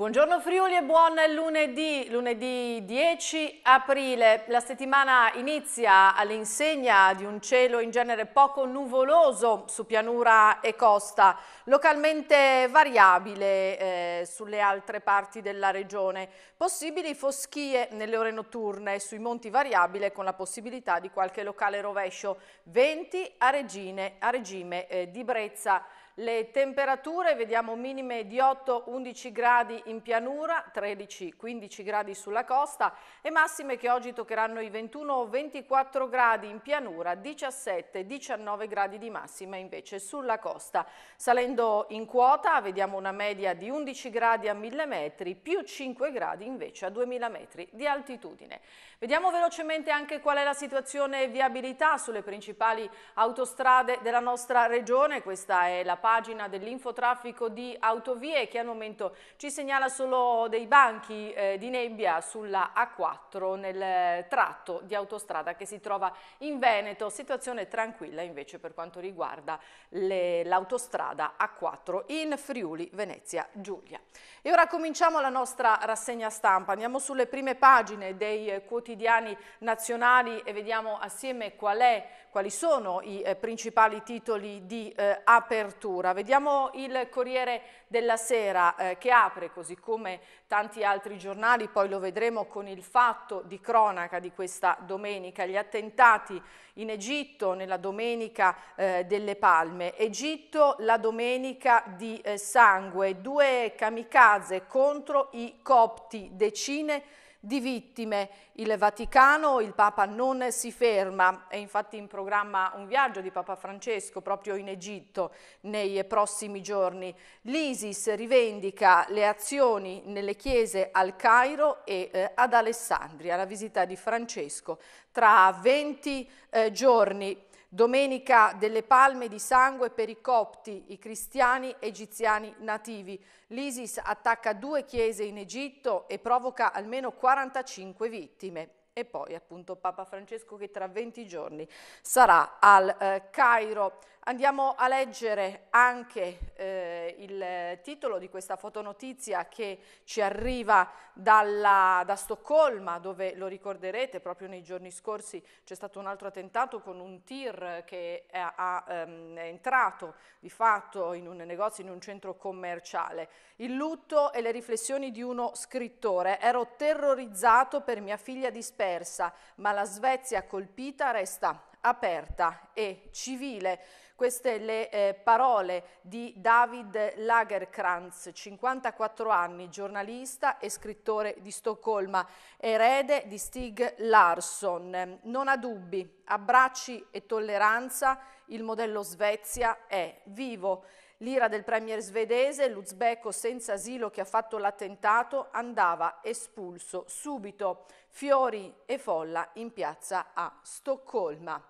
Buongiorno Friuli e buon lunedì, lunedì 10 aprile. La settimana inizia all'insegna di un cielo in genere poco nuvoloso su pianura e costa, localmente variabile eh, sulle altre parti della regione. Possibili foschie nelle ore notturne sui monti variabile con la possibilità di qualche locale rovescio. Venti a, regine, a regime eh, di brezza le temperature vediamo minime di 8-11 gradi in pianura, 13-15 gradi sulla costa e massime che oggi toccheranno i 21-24 gradi in pianura, 17-19 gradi di massima invece sulla costa. Salendo in quota vediamo una media di 11 gradi a 1000 metri più 5 gradi invece a 2000 metri di altitudine. Vediamo velocemente anche qual è la situazione viabilità sulle principali autostrade della nostra regione. Questa è la parte pagina dell'infotraffico di Autovie che al momento ci segnala solo dei banchi eh, di nebbia sulla A4 nel eh, tratto di autostrada che si trova in Veneto. Situazione tranquilla invece per quanto riguarda l'autostrada A4 in Friuli, Venezia, Giulia. E ora cominciamo la nostra rassegna stampa. Andiamo sulle prime pagine dei eh, quotidiani nazionali e vediamo assieme qual è quali sono i eh, principali titoli di eh, apertura. Vediamo il Corriere della Sera eh, che apre, così come tanti altri giornali, poi lo vedremo con il fatto di cronaca di questa domenica, gli attentati in Egitto nella domenica eh, delle Palme. Egitto la domenica di eh, sangue, due kamikaze contro i copti, decine di di vittime. Il Vaticano, il Papa non si ferma, è infatti in programma un viaggio di Papa Francesco proprio in Egitto nei prossimi giorni. L'ISIS rivendica le azioni nelle chiese al Cairo e eh, ad Alessandria, la visita di Francesco tra 20 eh, giorni. Domenica delle palme di sangue per i copti, i cristiani egiziani nativi. L'ISIS attacca due chiese in Egitto e provoca almeno 45 vittime e poi appunto Papa Francesco che tra 20 giorni sarà al eh, Cairo. Andiamo a leggere anche eh, il titolo di questa fotonotizia che ci arriva dalla, da Stoccolma, dove lo ricorderete, proprio nei giorni scorsi c'è stato un altro attentato con un tir che è, ha, ehm, è entrato di fatto in un negozio, in un centro commerciale. Il lutto e le riflessioni di uno scrittore. Ero terrorizzato per mia figlia dispersa, ma la Svezia colpita resta aperta e civile. Queste le eh, parole di David Lagerkranz, 54 anni, giornalista e scrittore di Stoccolma, erede di Stig Larsson. Non ha dubbi, abbracci e tolleranza, il modello Svezia è vivo. L'ira del premier svedese, l'uzbeko senza asilo che ha fatto l'attentato, andava espulso subito. Fiori e folla in piazza a Stoccolma.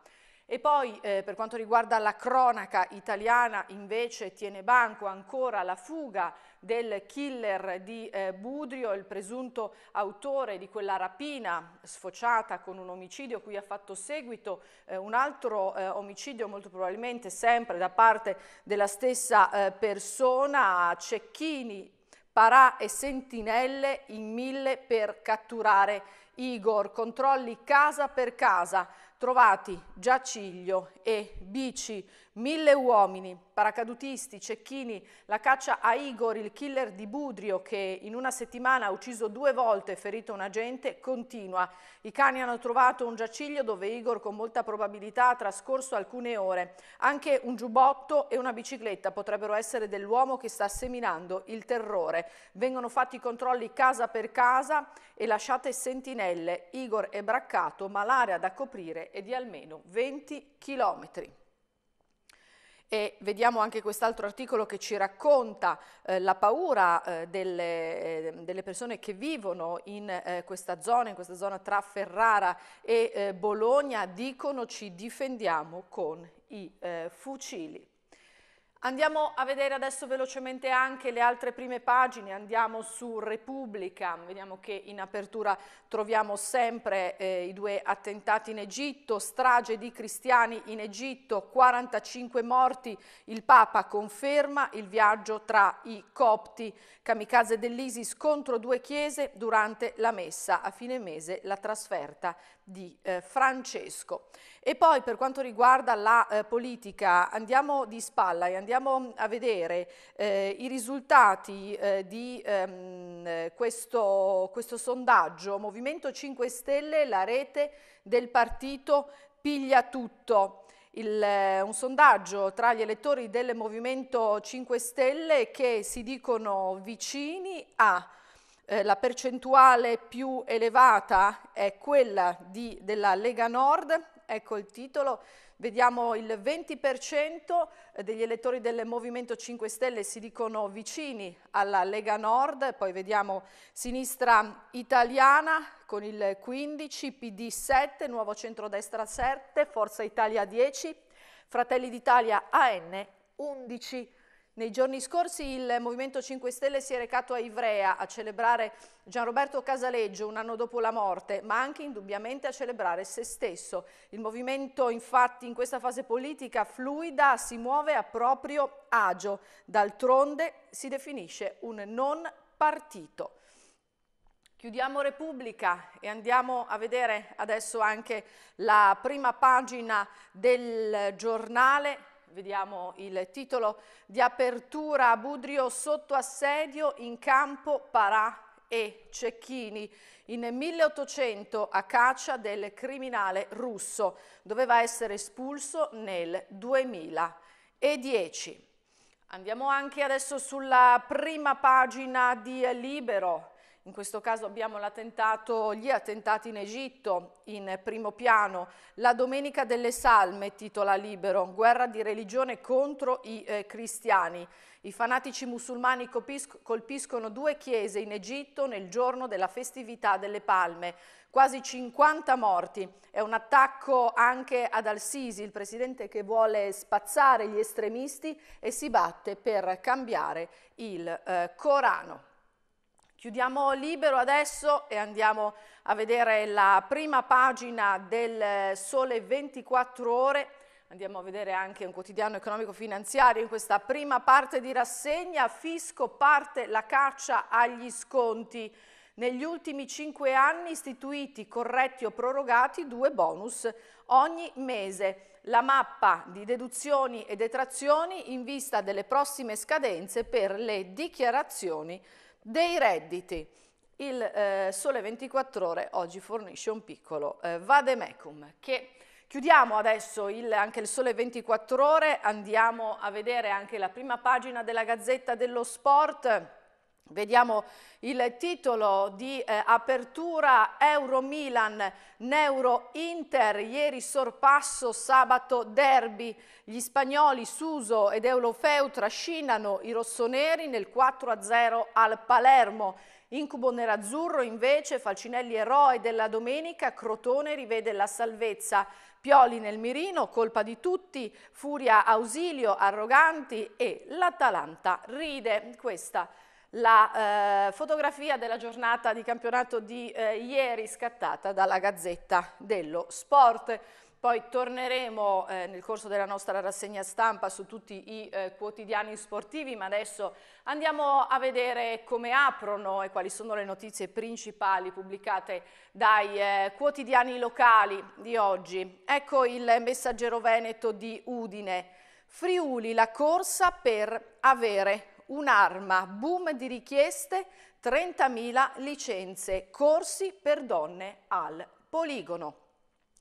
E poi eh, per quanto riguarda la cronaca italiana invece tiene banco ancora la fuga del killer di eh, Budrio, il presunto autore di quella rapina sfociata con un omicidio cui ha fatto seguito eh, un altro eh, omicidio molto probabilmente sempre da parte della stessa eh, persona, Cecchini, Parà e Sentinelle in mille per catturare Igor, controlli casa per casa trovati giaciglio e bici Mille uomini, paracadutisti, cecchini, la caccia a Igor, il killer di Budrio che in una settimana ha ucciso due volte e ferito un agente, continua. I cani hanno trovato un giaciglio dove Igor con molta probabilità ha trascorso alcune ore. Anche un giubbotto e una bicicletta potrebbero essere dell'uomo che sta seminando il terrore. Vengono fatti i controlli casa per casa e lasciate sentinelle. Igor è braccato ma l'area da coprire è di almeno 20 chilometri. E vediamo anche quest'altro articolo che ci racconta eh, la paura eh, delle, eh, delle, persone che vivono in eh, questa zona, in questa zona tra Ferrara e eh, Bologna, dicono ci difendiamo con i fucili. Andiamo a vedere adesso velocemente anche le altre prime pagine, andiamo su Repubblica, vediamo che in apertura troviamo sempre eh, i due attentati in Egitto, strage di cristiani in Egitto, 45 morti, il Papa conferma il viaggio tra i copti, kamikaze dell'Isis contro due chiese durante la messa, a fine mese la trasferta di eh, Francesco. E poi per quanto riguarda la eh, politica andiamo di spalla e andiamo a vedere eh, i risultati eh, di ehm, questo, questo sondaggio Movimento 5 Stelle, la rete del partito piglia tutto. Il, eh, un sondaggio tra gli elettori del Movimento 5 Stelle che si dicono vicini a eh, la percentuale più elevata è quella di, della Lega Nord, ecco il titolo, vediamo il 20% eh, degli elettori del Movimento 5 Stelle si dicono vicini alla Lega Nord, poi vediamo Sinistra Italiana con il 15, PD 7, Nuovo Centrodestra 7, Forza Italia 10, Fratelli d'Italia AN 11. Nei giorni scorsi il Movimento 5 Stelle si è recato a Ivrea a celebrare Gianroberto Casaleggio un anno dopo la morte, ma anche indubbiamente a celebrare se stesso. Il movimento infatti in questa fase politica fluida si muove a proprio agio, d'altronde si definisce un non partito. Chiudiamo Repubblica e andiamo a vedere adesso anche la prima pagina del giornale Vediamo il titolo di apertura, Budrio sotto assedio in campo Parà e Cecchini. In 1800 a caccia del criminale russo, doveva essere espulso nel 2010. Andiamo anche adesso sulla prima pagina di Libero in questo caso abbiamo l'attentato, gli attentati in Egitto in primo piano, la Domenica delle Salme titola Libero, guerra di religione contro i eh, cristiani. I fanatici musulmani colpiscono due chiese in Egitto nel giorno della festività delle palme, quasi 50 morti. È un attacco anche ad Al-Sisi, il presidente che vuole spazzare gli estremisti e si batte per cambiare il eh, Corano. Chiudiamo libero adesso e andiamo a vedere la prima pagina del eh, Sole 24 Ore. Andiamo a vedere anche un quotidiano economico-finanziario in questa prima parte di rassegna. Fisco parte la caccia agli sconti. Negli ultimi cinque anni istituiti, corretti o prorogati, due bonus ogni mese. La mappa di deduzioni e detrazioni in vista delle prossime scadenze per le dichiarazioni dei redditi. Il eh, Sole 24 Ore oggi fornisce un piccolo eh, vademecum che chiudiamo adesso il, anche il Sole 24 Ore, andiamo a vedere anche la prima pagina della Gazzetta dello Sport Vediamo il titolo di eh, apertura Euro-Milan, Neuro-Inter, ieri sorpasso, sabato derby. Gli spagnoli Suso ed Eulofeu trascinano i rossoneri nel 4-0 al Palermo. Incubo nerazzurro invece, Falcinelli eroe della domenica, Crotone rivede la salvezza. Pioli nel mirino, colpa di tutti, Furia ausilio, arroganti e l'Atalanta ride. Questa la eh, fotografia della giornata di campionato di eh, ieri scattata dalla Gazzetta dello Sport. Poi torneremo eh, nel corso della nostra rassegna stampa su tutti i eh, quotidiani sportivi, ma adesso andiamo a vedere come aprono e quali sono le notizie principali pubblicate dai eh, quotidiani locali di oggi. Ecco il messaggero veneto di Udine. Friuli la corsa per avere un'arma, boom di richieste, 30.000 licenze, corsi per donne al poligono.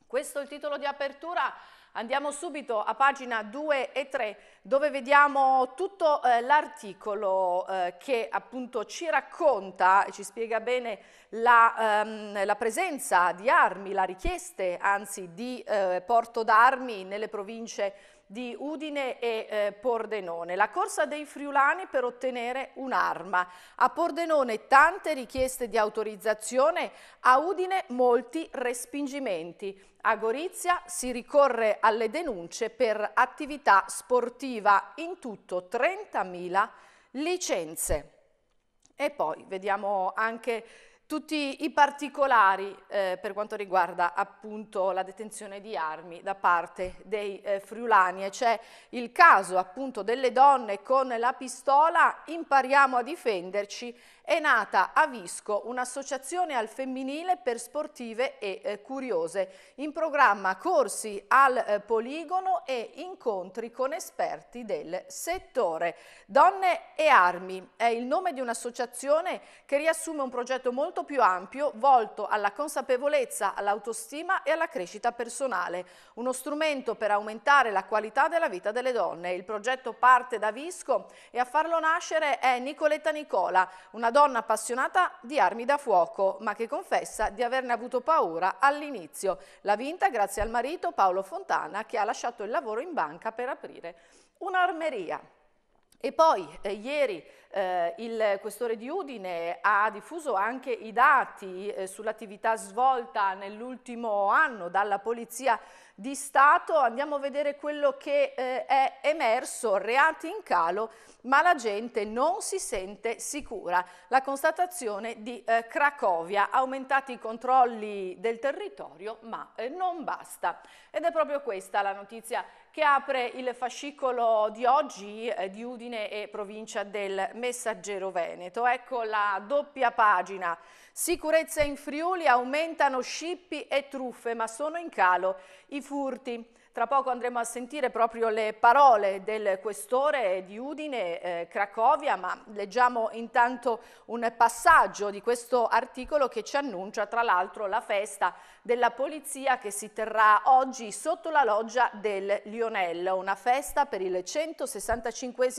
Questo è il titolo di apertura. Andiamo subito a pagina 2 e 3 dove vediamo tutto eh, l'articolo eh, che appunto ci racconta e ci spiega bene la, ehm, la, presenza di armi, la richiesta anzi di eh, porto d'armi nelle province di Udine e eh, Pordenone. La corsa dei friulani per ottenere un'arma. A Pordenone tante richieste di autorizzazione, a Udine molti respingimenti. A Gorizia si ricorre alle denunce per attività sportiva, in tutto 30.000 licenze. E poi vediamo anche tutti i particolari eh, per quanto riguarda appunto la detenzione di armi da parte dei eh, friulani. C'è il caso appunto delle donne con la pistola, impariamo a difenderci è nata a Visco un'associazione al femminile per sportive e eh, curiose. In programma corsi al eh, poligono e incontri con esperti del settore. Donne e Armi è il nome di un'associazione che riassume un progetto molto più ampio volto alla consapevolezza, all'autostima e alla crescita personale. Uno strumento per aumentare la qualità della vita delle donne. Il progetto parte da Visco e a farlo nascere è Nicoletta Nicola, una donna donna appassionata di armi da fuoco, ma che confessa di averne avuto paura all'inizio. L'ha vinta grazie al marito Paolo Fontana che ha lasciato il lavoro in banca per aprire un'armeria. E poi eh, ieri eh, il questore di Udine ha diffuso anche i dati eh, sull'attività svolta nell'ultimo anno dalla Polizia di Stato, andiamo a vedere quello che eh, è emerso, reati in calo, ma la gente non si sente sicura. La constatazione di eh, Cracovia, aumentati i controlli del territorio, ma eh, non basta. Ed è proprio questa la notizia che apre il fascicolo di oggi eh, di Udine e provincia del Messaggero Veneto. Ecco la doppia pagina Sicurezza in Friuli, aumentano scippi e truffe, ma sono in calo i furti. Tra poco andremo a sentire proprio le parole del questore di Udine, eh, Cracovia, ma leggiamo intanto un passaggio di questo articolo che ci annuncia tra l'altro la festa della polizia che si terrà oggi sotto la loggia del Lionello, una festa per il 165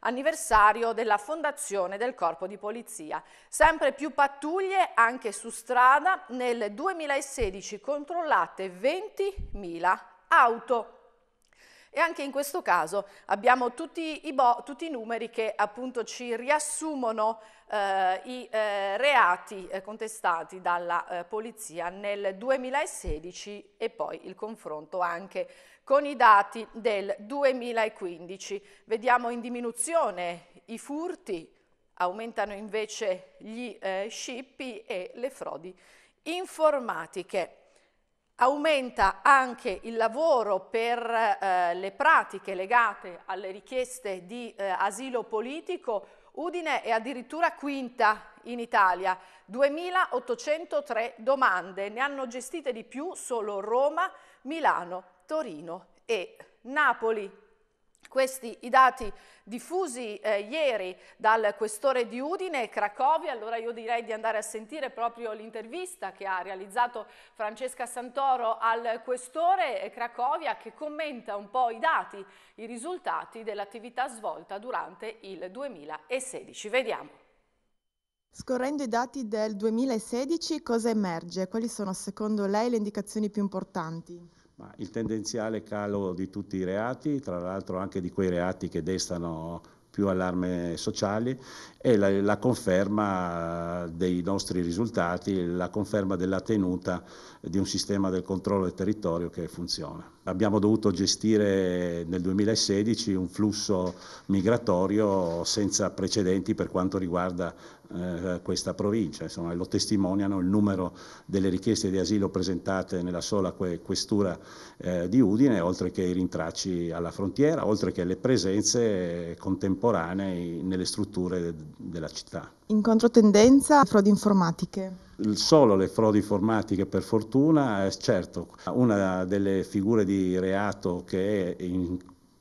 anniversario della fondazione del Corpo di Polizia. Sempre più pattuglie anche su strada, nel 2016 controllate 20.000 auto. E anche in questo caso abbiamo tutti i, tutti i numeri che appunto ci riassumono eh, i eh, reati eh, contestati dalla eh, polizia nel 2016 e poi il confronto anche con i dati del 2015. Vediamo in diminuzione i furti, aumentano invece gli eh, scippi e le frodi informatiche. Aumenta anche il lavoro per eh, le pratiche legate alle richieste di eh, asilo politico. Udine è addirittura quinta in Italia, 2.803 domande, ne hanno gestite di più solo Roma, Milano, Torino e Napoli. Questi i dati diffusi eh, ieri dal questore di Udine, Cracovia, allora io direi di andare a sentire proprio l'intervista che ha realizzato Francesca Santoro al questore eh, Cracovia che commenta un po' i dati, i risultati dell'attività svolta durante il 2016. Vediamo. Scorrendo i dati del 2016 cosa emerge? Quali sono secondo lei le indicazioni più importanti? Ma il tendenziale calo di tutti i reati, tra l'altro anche di quei reati che destano più allarme sociali e la, la, conferma dei nostri risultati, la conferma della tenuta di un sistema del controllo del territorio che funziona abbiamo dovuto gestire nel 2016 un flusso migratorio senza precedenti per quanto riguarda eh, questa provincia. Insomma, lo testimoniano il numero delle richieste di asilo presentate nella sola questura eh, di Udine, oltre che i rintracci alla frontiera, oltre che le presenze eh, contemporanee nelle strutture de della città. In controtendenza, frodi informatiche solo le frodi informatiche per fortuna, è certo una delle figure di reato che è in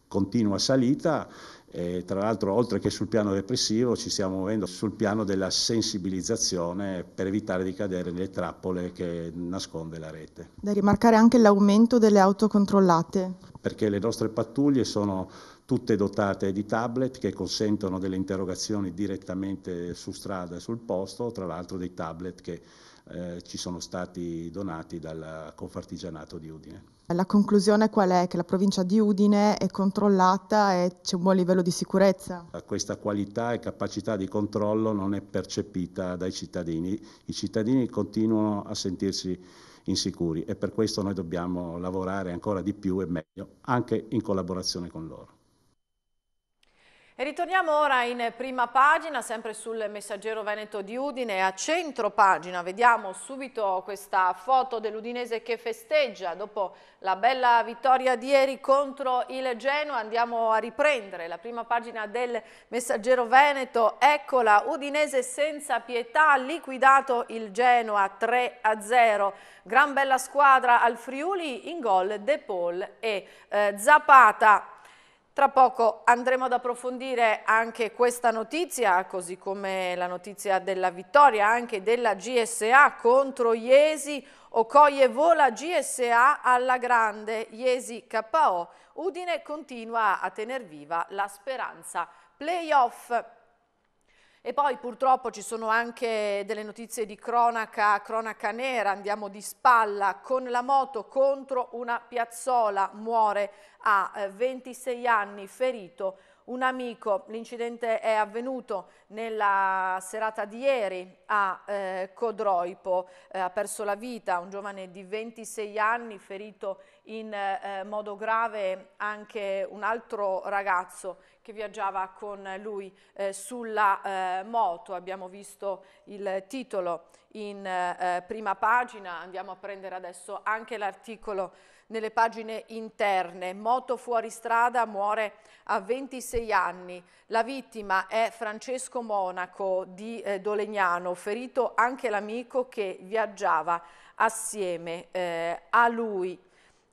continua salita e tra l'altro oltre che sul piano repressivo ci stiamo muovendo sul piano della sensibilizzazione per evitare di cadere nelle trappole che nasconde la rete. Da rimarcare anche l'aumento delle auto controllate. Perché le nostre pattuglie sono tutte dotate di tablet che consentono delle interrogazioni direttamente su strada e sul posto, tra l'altro dei tablet che eh, ci sono stati donati dal Confartigianato di Udine. La conclusione qual è? Che la provincia di Udine è controllata e c'è un buon livello di sicurezza? Questa qualità e capacità di controllo non è percepita dai cittadini. I cittadini continuano a sentirsi insicuri e per questo noi dobbiamo lavorare ancora di più e meglio, anche in collaborazione con loro. E ritorniamo ora in prima pagina, sempre sul messaggero Veneto di Udine, a centro pagina vediamo subito questa foto dell'Udinese che festeggia dopo la bella vittoria di ieri contro il Genoa, andiamo a riprendere la prima pagina del messaggero Veneto, eccola, Udinese senza pietà, liquidato il Genoa 3-0, gran bella squadra al Friuli, in gol De Paul e eh, Zapata. Tra poco andremo ad approfondire anche questa notizia, così come la notizia della vittoria anche della GSA contro Iesi, Ocoie vola GSA alla grande, Iesi KO, Udine continua a tener viva la speranza playoff. E poi purtroppo ci sono anche delle notizie di cronaca, cronaca nera, andiamo di spalla, con la moto contro una piazzola, muore a 26 eh, anni, ferito un amico. L'incidente è avvenuto nella serata di ieri a eh, Codroipo, eh, ha perso la vita un giovane di 26 anni, ferito in eh, modo grave anche un altro ragazzo che viaggiava con lui eh, sulla eh, moto. Abbiamo visto il titolo in eh, prima pagina, andiamo a prendere adesso anche l'articolo nelle pagine interne. Moto fuori strada muore a 26 anni. La vittima è Francesco Monaco di eh, Dolegnano, ferito anche l'amico che viaggiava assieme eh, a lui.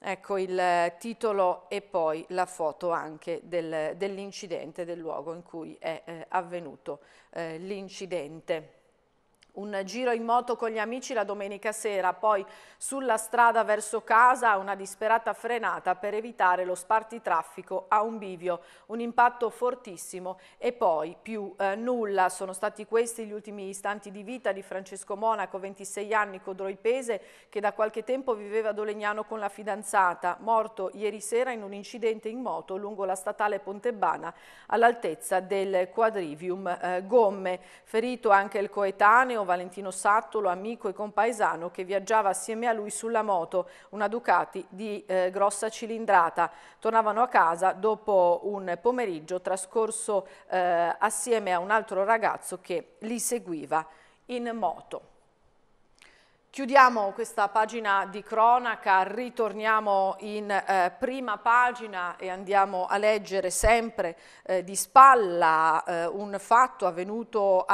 Ecco il eh, titolo e poi la foto anche del, dell'incidente, del luogo in cui è eh, avvenuto eh, l'incidente un giro in moto con gli amici la domenica sera, poi sulla strada verso casa una disperata frenata per evitare lo spartitraffico a un bivio, un impatto fortissimo e poi più eh, nulla. Sono stati questi gli ultimi istanti di vita di Francesco Monaco, 26 anni, codroipese, che da qualche tempo viveva a Dolegnano con la fidanzata, morto ieri sera in un incidente in moto lungo la statale Pontebbana all'altezza del quadrivium eh, Gomme. Ferito anche il coetaneo Valentino Sattolo, amico e compaesano che viaggiava assieme a lui sulla moto, una Ducati di eh, grossa cilindrata. Tornavano a casa dopo un pomeriggio trascorso eh, assieme a un altro ragazzo che li seguiva in moto. Chiudiamo questa pagina di cronaca, ritorniamo in eh, prima pagina e andiamo a leggere sempre eh, di spalla eh, un fatto avvenuto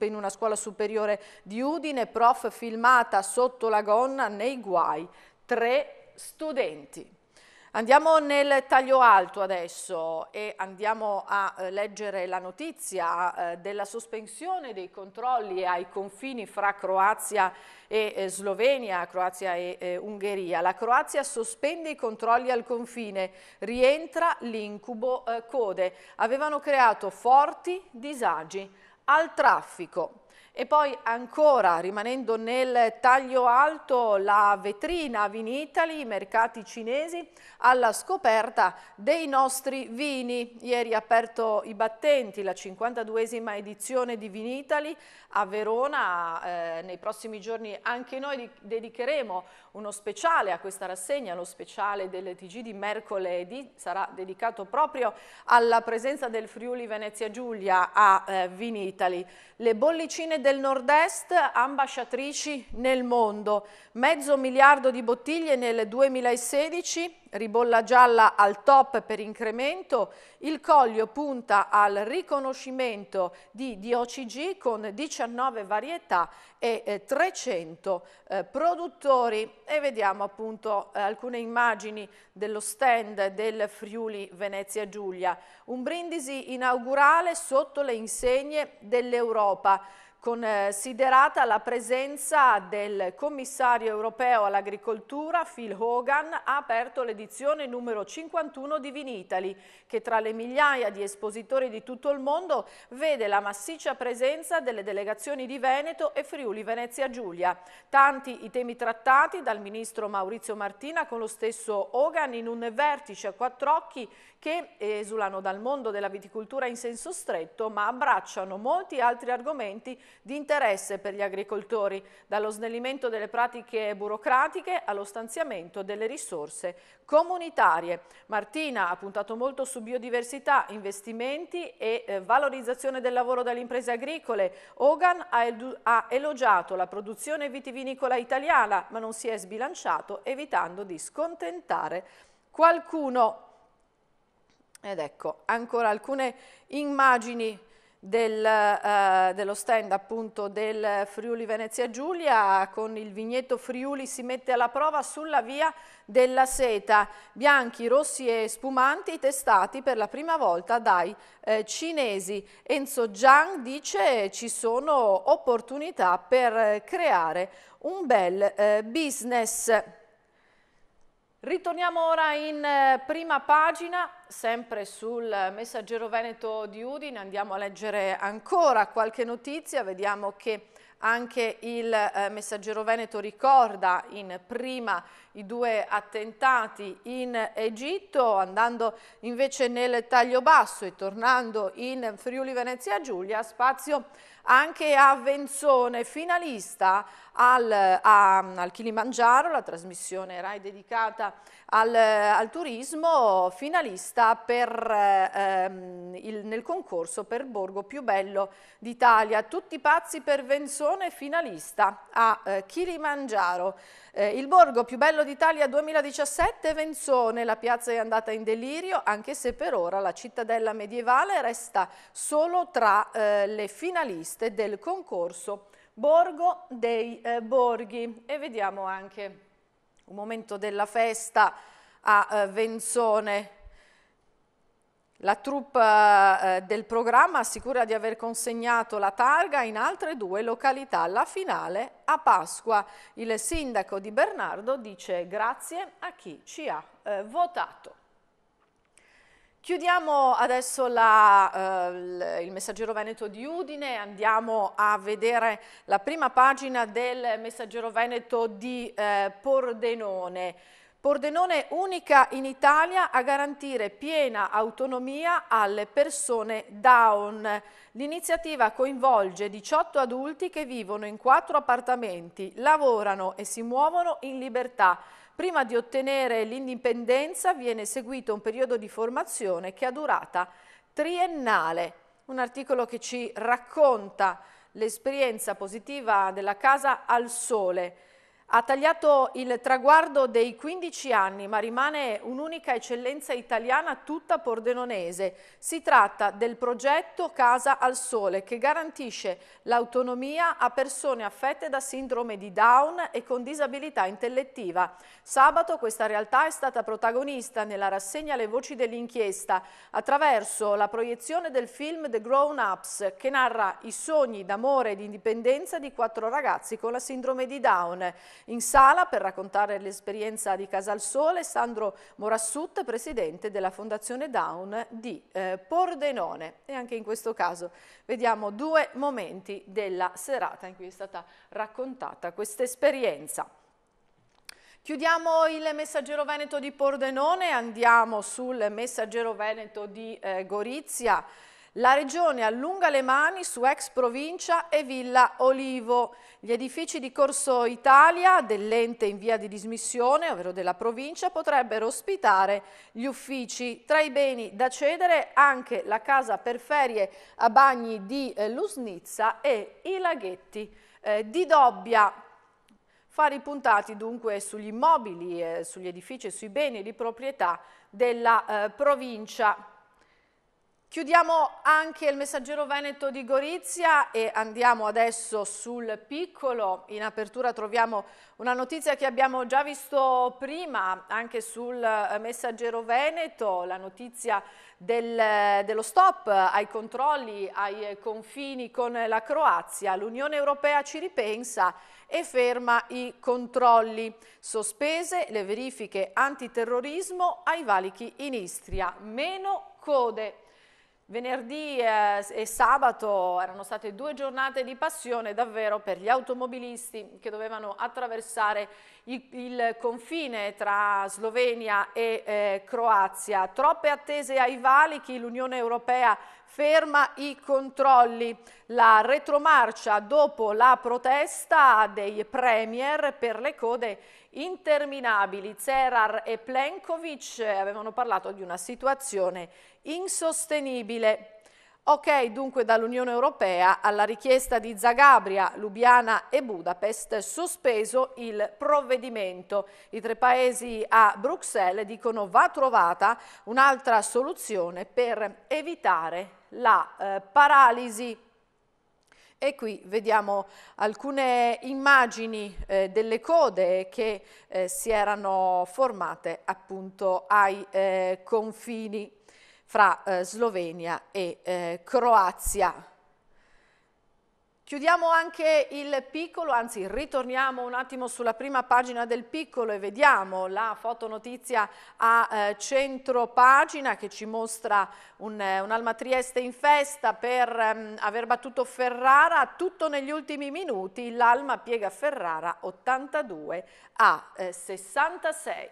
in una scuola superiore di Udine, prof filmata sotto la gonna nei guai, tre studenti. Andiamo nel taglio alto adesso e andiamo a eh, leggere la notizia eh, della sospensione dei controlli ai confini fra Croazia e eh, Slovenia, Croazia e Ungheria. La Croazia sospende i controlli al confine, rientra l'incubo code. Avevano creato forti disagi al traffico. E poi ancora, rimanendo nel taglio alto, la vetrina Vinitali, i mercati cinesi, alla scoperta dei nostri vini. Ieri ha aperto i battenti la 52esima edizione di Vinitali a Verona. Eh, nei prossimi giorni anche noi dedicheremo uno speciale a questa rassegna, lo speciale del TG di mercoledì. Sarà dedicato proprio alla presenza del Friuli Venezia Giulia a eh, Vinitali. Le bollicine del nord-est ambasciatrici nel mondo, mezzo miliardo di bottiglie nel 2016, ribolla gialla al top per incremento, il Coglio punta al riconoscimento di DOCG con 19 varietà e 300 eh, eh, produttori e vediamo appunto eh, alcune immagini dello stand del Friuli Venezia Giulia, un brindisi inaugurale sotto le insegne dell'Europa considerata eh, la presenza del commissario europeo all'agricoltura Phil Hogan ha aperto l'edizione numero 51 di Vinitali che tra le migliaia di espositori di tutto il mondo vede la massiccia presenza delle delegazioni di Veneto e Friuli Venezia Giulia. Tanti i temi trattati dal ministro Maurizio Martina con lo stesso Hogan in un vertice a quattro occhi che esulano dal mondo della viticoltura in senso stretto ma abbracciano molti altri argomenti di interesse per gli agricoltori, dallo snellimento delle pratiche burocratiche allo stanziamento delle risorse comunitarie. Martina ha puntato molto su biodiversità, investimenti e eh, valorizzazione del lavoro dalle imprese agricole. Hogan ha, ha elogiato la produzione vitivinicola italiana ma non si è sbilanciato evitando di scontentare qualcuno. Ed ecco ancora alcune immagini del, eh, dello stand appunto del Friuli Venezia Giulia con il vigneto Friuli si mette alla prova sulla via della seta, bianchi, rossi e spumanti testati per la prima volta dai eh, cinesi. Enzo Zhang dice eh, ci sono opportunità per eh, creare un bel eh, business. Ritorniamo ora in eh, prima pagina, sempre sul messaggero Veneto di Udine, andiamo a leggere ancora qualche notizia, vediamo che anche il eh, messaggero Veneto ricorda in prima i due attentati in Egitto, andando invece nel taglio basso e tornando in Friuli Venezia Giulia, spazio anche a Venzone, finalista al, a, al Kilimangiaro, la trasmissione RAI dedicata al, al turismo, finalista per, ehm, il, nel concorso per Borgo più bello d'Italia. Tutti pazzi per Venzone, finalista a eh, Kilimangiaro. Eh, il borgo più bello d'Italia 2017, Venzone, la piazza è andata in delirio anche se per ora la cittadella medievale resta solo tra eh, le finaliste del concorso Borgo dei eh, Borghi. E vediamo anche un momento della festa a eh, Venzone la troupe eh, del programma assicura di aver consegnato la targa in altre due località. La finale a Pasqua. Il sindaco di Bernardo dice grazie a chi ci ha eh, votato. Chiudiamo adesso la, eh, il messaggero veneto di Udine, andiamo a vedere la prima pagina del messaggero veneto di eh, Pordenone. Pordenone unica in Italia a garantire piena autonomia alle persone Down. L'iniziativa coinvolge 18 adulti che vivono in quattro appartamenti, lavorano e si muovono in libertà. Prima di ottenere l'indipendenza viene seguito un periodo di formazione che ha durata triennale. Un articolo che ci racconta l'esperienza positiva della Casa al Sole ha tagliato il traguardo dei 15 anni, ma rimane un'unica eccellenza italiana tutta pordenonese. Si tratta del progetto Casa al Sole, che garantisce l'autonomia a persone affette da sindrome di Down e con disabilità intellettiva. Sabato questa realtà è stata protagonista nella rassegna Le voci dell'inchiesta attraverso la proiezione del film The Grown Ups, che narra i sogni d'amore e di indipendenza di quattro ragazzi con la sindrome di Down. In sala per raccontare l'esperienza di Casal Sole, Sandro Morassut, presidente della Fondazione Down di eh, Pordenone. E anche in questo caso vediamo due momenti della serata in cui è stata raccontata questa esperienza. Chiudiamo il messaggero veneto di Pordenone, andiamo sul messaggero veneto di eh, Gorizia. La Regione allunga le mani su ex provincia e Villa Olivo. Gli edifici di Corso Italia, dell'ente in via di dismissione, ovvero della provincia, potrebbero ospitare gli uffici. Tra i beni da cedere anche la casa per ferie a bagni di eh, Lusnizza e i laghetti eh, di Dobbia. Fare i puntati dunque sugli immobili, sugli edifici e sui beni di proprietà della eh, provincia. Chiudiamo anche il messaggero Veneto di Gorizia e andiamo adesso sul piccolo. In apertura troviamo una notizia che abbiamo già visto prima anche sul eh, messaggero Veneto, la notizia del, eh, dello stop ai controlli ai confini con la Croazia. L'Unione Europea ci ripensa e ferma i controlli. Sospese le verifiche antiterrorismo ai valichi in Istria. Meno code. Venerdì eh, e sabato erano state due giornate di passione davvero per gli automobilisti che dovevano attraversare il, confine tra Slovenia e eh, Croazia. Troppe attese ai valichi, l'Unione Europea ferma i controlli. La retromarcia dopo la protesta dei premier per le code interminabili. Zerar e Plenkovic avevano parlato di una situazione insostenibile. Ok, dunque dall'Unione Europea alla richiesta di Zagabria, Lubiana e Budapest sospeso il provvedimento. I tre paesi a Bruxelles dicono va trovata un'altra soluzione per evitare la eh, paralisi e qui vediamo alcune immagini eh, delle code che eh, si erano formate appunto ai eh, confini fra eh, Slovenia e eh, Croazia. Chiudiamo anche il piccolo, anzi ritorniamo un attimo sulla prima pagina del piccolo e vediamo la fotonotizia a eh, centro pagina che ci mostra un, eh, un Alma Trieste in festa per ehm, aver battuto Ferrara, tutto negli ultimi minuti, l'Alma piega Ferrara 82 a eh, 66.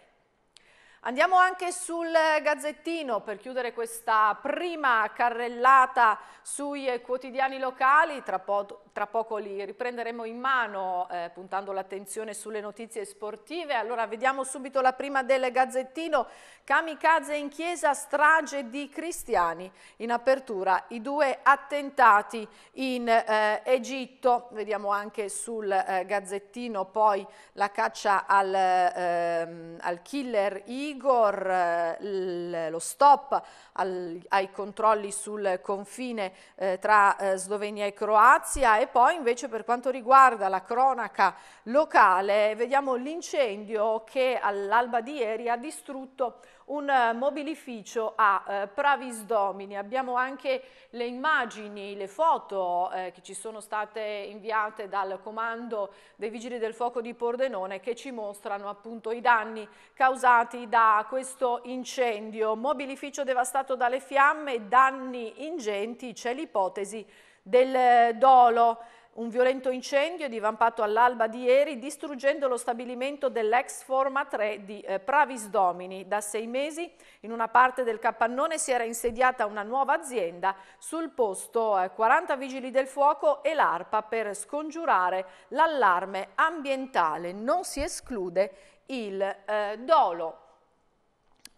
Andiamo anche sul Gazzettino per chiudere questa prima carrellata sui quotidiani locali, tra, po tra poco li riprenderemo in mano eh, puntando l'attenzione sulle notizie sportive. Allora vediamo subito la prima del Gazzettino, kamikaze in chiesa, strage di cristiani. In apertura i due attentati in eh, Egitto, vediamo anche sul eh, Gazzettino poi la caccia al, ehm, al killer Igor, eh, lo stop al, ai controlli sul confine eh, tra eh, Slovenia e Croazia e poi invece per quanto riguarda la cronaca locale vediamo l'incendio che all'alba di ieri ha distrutto un eh, mobilificio a eh, Pravisdomini. Abbiamo anche le immagini, le foto eh, che ci sono state inviate dal comando dei Vigili del Fuoco di Pordenone che ci mostrano appunto i danni causati da questo incendio. Mobilificio devastato dalle fiamme, danni ingenti, c'è l'ipotesi del eh, dolo, un violento incendio divampato all'alba di ieri distruggendo lo stabilimento dell'ex Forma 3 di eh, Pravis Domini. Da sei mesi in una parte del capannone si era insediata una nuova azienda, sul posto eh, 40 vigili del fuoco e l'ARPA per scongiurare l'allarme ambientale. Non si esclude il eh, dolo.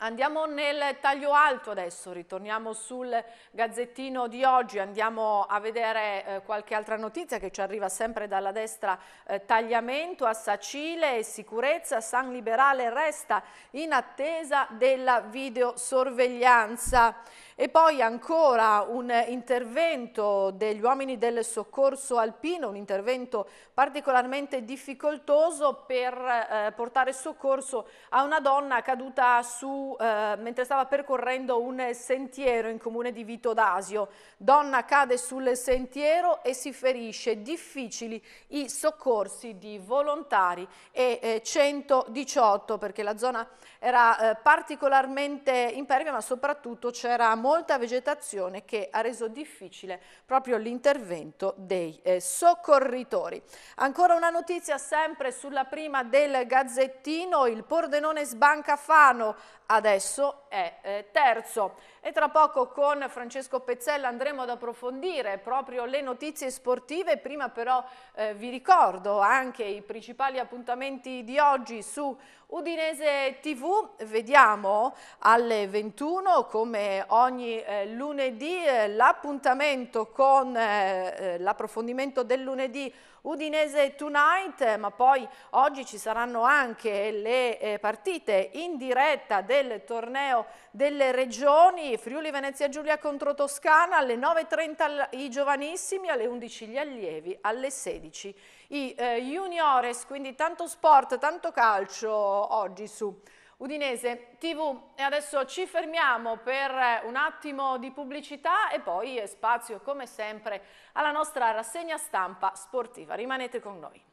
Andiamo nel taglio alto adesso, ritorniamo sul gazzettino di oggi, andiamo a vedere eh, qualche altra notizia che ci arriva sempre dalla destra, eh, tagliamento a Sacile e sicurezza, San Liberale resta in attesa della videosorveglianza. E poi ancora un intervento degli uomini del soccorso alpino, un intervento particolarmente difficoltoso per eh, portare soccorso a una donna caduta su eh, mentre stava percorrendo un sentiero in comune di Vito d'Asio. Donna cade sul sentiero e si ferisce. Difficili i soccorsi di volontari e eh, 118 perché la zona era eh, particolarmente impervia ma soprattutto c'era molta vegetazione che ha reso difficile proprio l'intervento dei eh, soccorritori. Ancora una notizia sempre sulla prima del Gazzettino, il Pordenone sbanca Fano adesso è eh, terzo. E tra poco con Francesco Pezzella andremo ad approfondire proprio le notizie sportive, prima però eh, vi ricordo anche i principali appuntamenti di oggi su Udinese TV, vediamo alle 21 come ogni eh, lunedì eh, l'appuntamento con eh, eh l'approfondimento del lunedì Udinese Tonight, eh, ma poi oggi ci saranno anche le eh, partite in diretta del torneo delle regioni, Friuli Venezia Giulia contro Toscana, alle 9.30 i giovanissimi, alle 11 gli allievi, alle 16 i eh, juniores, quindi tanto sport, tanto calcio oggi su Udinese TV. E adesso ci fermiamo per eh, un attimo di pubblicità e poi eh, spazio come sempre alla nostra rassegna stampa sportiva. Rimanete con noi.